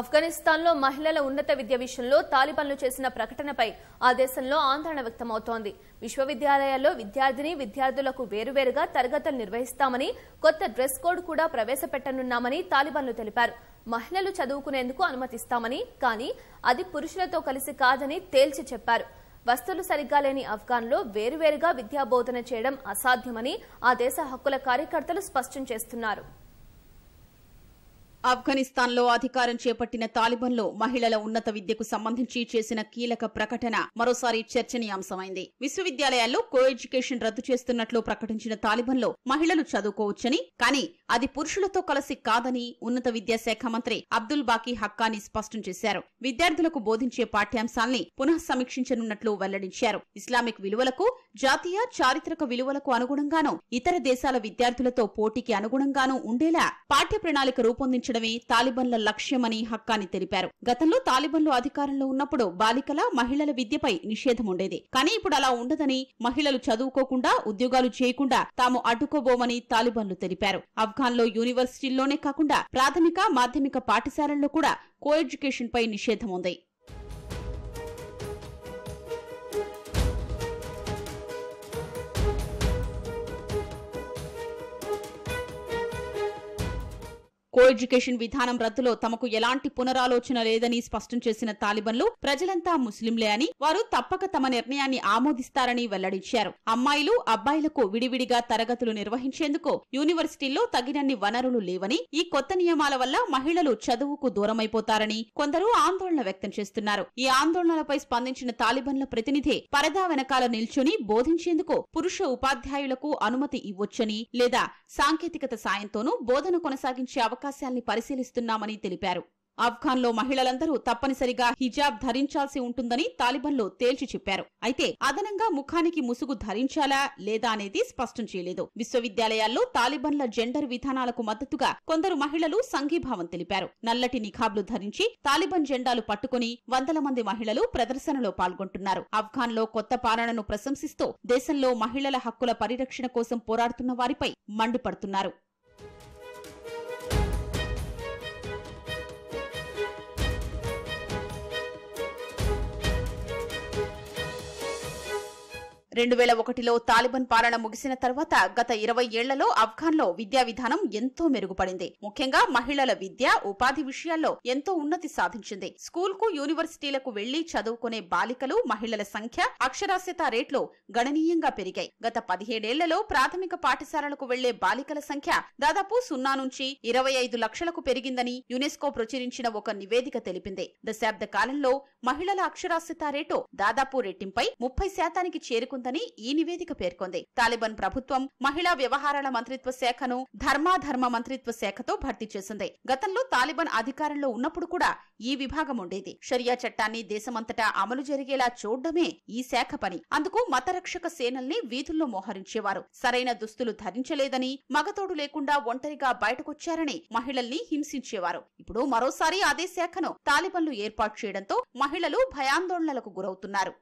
ఆఫ్ఘనిస్తాన్లో మహిళల ఉన్నత విద్య విషయంలో తాలిబాన్లు చేసిన ప్రకటనపై ఆ దేశంలో ఆందోళన వ్యక్తమవుతోంది విశ్వవిద్యాలయాల్లో విద్యార్థిని విద్యార్థులకు వేరువేరుగా తరగతులు నిర్వహిస్తామని కొత్త డ్రెస్ కోడ్ కూడా ప్రవేశపెట్టనున్నామని తాలిబాన్లు తెలిపారు మహిళలు చదువుకునేందుకు అనుమతిస్తామని కానీ అది పురుషులతో కలిసి కాదని తేల్చి చెప్పారు వస్తువులు సరిగ్గా లేని ఆఫ్ఘాన్లో వేరువేరుగా విద్యాబోధన చేయడం అసాధ్యమని ఆ దేశ హక్కుల కార్యకర్తలు స్పష్టం చేస్తున్నారు ఆఫ్ఘనిస్తాన్లో అధికారం చేపట్టిన తాలిబన్లో మహిళల ఉన్నత విద్యకు సంబంధించి చేసిన కీలక ప్రకటన మరోసారి చర్చనీయాంశమైంది విశ్వవిద్యాలయాల్లో కో ఎడ్యుకేషన్ రద్దు చేస్తున్నట్లు ప్రకటించిన తాలిబన్లో మహిళలు చదువుకోవచ్చని కానీ అది పురుషులతో కలిసి కాదని ఉన్నత విద్యాశాఖ మంత్రి అబ్దుల్ బాకీ హక్కాని స్పష్టం చేశారు విద్యార్థులకు బోధించే పాఠ్యాంశాల్ని పునః సమీక్షించనున్నట్లు వెల్లడించారు ఇస్లామిక్ విలువలకు జాతీయ చారిత్రక విలువలకు అనుగుణంగానూ ఇతర దేశాల విద్యార్థులతో పోటీకి అనుగుణంగానూ ఉండేలా పాఠ్య ప్రణాళిక రూపొందించారు నిర్వహించడమే తాలిబన్ల లక్ష్యమని హక్కాని తెలిపారు గతంలో తాలిబన్లు అధికారంలో ఉన్నప్పుడు బాలికల మహిళల విద్యపై నిషేధం ఉండేది కానీ ఇప్పుడు అలా ఉండదని మహిళలు చదువుకోకుండా ఉద్యోగాలు చేయకుండా తాము అడ్డుకోబోమని తాలిబన్లు తెలిపారు ఆఫ్ఘాన్లో యూనివర్సిటీల్లోనే కాకుండా ప్రాథమిక మాధ్యమిక పాఠశాలల్లో కూడా కోఎడ్యుకేషన్పై నిషేధం ఉంది కో ఎడ్యుకేషన్ విధానం రద్దులో తమకు ఎలాంటి పునరాలోచన లేదని స్పష్టం చేసిన తాలిబన్లు ప్రజలంతా ముస్లింలే అని వారు తప్పక తమ నిర్ణయాన్ని ఆమోదిస్తారని వెల్లడించారు అమ్మాయిలు అబ్బాయిలకు విడివిడిగా తరగతులు నిర్వహించేందుకు యూనివర్సిటీల్లో తగినన్ని వనరులు లేవని ఈ కొత్త నియమాల వల్ల మహిళలు చదువుకు దూరమైపోతారని కొందరు ఆందోళన వ్యక్తం చేస్తున్నారు ఈ ఆందోళనలపై స్పందించిన తాలిబన్ల ప్రతినిధి పరదా వెనకాల నిల్చుని బోధించేందుకు పురుష ఉపాధ్యాయులకు అనుమతి ఇవ్వొచ్చని లేదా సాంకేతికత సాయంతోనూ బోధన కొనసాగించే అవకాశం అవకాశాల్ని పరిశీలిస్తున్నామని తెలిపారు ఆఫ్ఘాన్లో మహిళలందరూ తప్పనిసరిగా హిజాబ్ ధరించాల్సి ఉంటుందని తాలిబన్లు తేల్చి చెప్పారు అయితే అదనంగా ముఖానికి ముసుగు ధరించాలా లేదా అనేది స్పష్టం చేయలేదు విశ్వవిద్యాలయాల్లో తాలిబన్ల జెండర్ విధానాలకు మద్దతుగా కొందరు మహిళలు సంఘీభావం తెలిపారు నల్లటి నిఖాబ్లు ధరించి తాలిబన్ జెండాలు పట్టుకుని వందల మంది మహిళలు ప్రదర్శనలో పాల్గొంటున్నారు ఆఫ్ఘాన్లో కొత్త పాలనను ప్రశంసిస్తూ దేశంలో మహిళల హక్కుల పరిరక్షణ కోసం పోరాడుతున్న వారిపై మండిపడుతున్నారు రెండు వేల ఒకటిలో తాలిబాన్ పాలన ముగిసిన తర్వాత గత ఇరవై ఏళ్లలో ఆఫ్ఘాన్లో విద్యా విధానం ఎంతో మెరుగుపడింది ముఖ్యంగా మహిళల విద్య ఉపాధి విషయాల్లో ఎంతో ఉన్నతి సాధించింది స్కూల్కు యూనివర్సిటీలకు వెళ్లి చదువుకునే బాలికలు మహిళల సంఖ్య అక్షరాస్యత రేట్లు గణనీయంగా పెరిగాయి గత పదిహేడేళ్లలో ప్రాథమిక పాఠశాలలకు వెళ్లే బాలికల సంఖ్య దాదాపు సున్నా నుంచి ఇరవై ఐదు లక్షలకు పెరిగిందని యునెస్కో ప్రచురించిన ఒక నివేదిక తెలిపింది దశాబ్ద కాలంలో మహిళల అక్షరాస్యత రేటు దాదాపు రెట్టింపై ముప్పై శాతానికి చేరుకుంది ఉందని ఈ నివేదిక పేర్కొంది తాలిబాన్ ప్రభుత్వం మహిళా వ్యవహారాల మంత్రిత్వ శాఖను ధర్మాధర్మ మంత్రిత్వ శాఖతో భర్తీ చేసింది గతంలో తాలిబాన్ అధికారంలో ఉన్నప్పుడు కూడా ఈ విభాగం ఉండేది షరియా చట్టాన్ని దేశమంతటా అమలు జరిగేలా చూడడమే ఈ శాఖ పని అందుకు మతరక్షక సేనల్ని వీధుల్లో మోహరించేవారు సరైన దుస్తులు ధరించలేదని మగతోడు లేకుండా ఒంటరిగా బయటకొచ్చారని మహిళల్ని హింసించేవారు ఇప్పుడు మరోసారి అదే శాఖను తాలిబన్లు ఏర్పాటు చేయడంతో మహిళలు భయాందోళనలకు గురవుతున్నారు